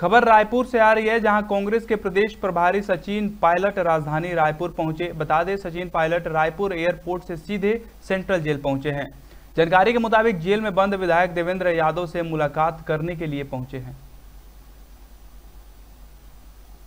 खबर रायपुर से आ रही है जहां कांग्रेस के प्रदेश प्रभारी सचिन पायलट राजधानी रायपुर पहुंचे बता दें सचिन पायलट रायपुर एयरपोर्ट से सीधे सेंट्रल जेल पहुंचे हैं जानकारी के मुताबिक जेल में बंद विधायक देवेंद्र यादव से मुलाकात करने के लिए पहुंचे हैं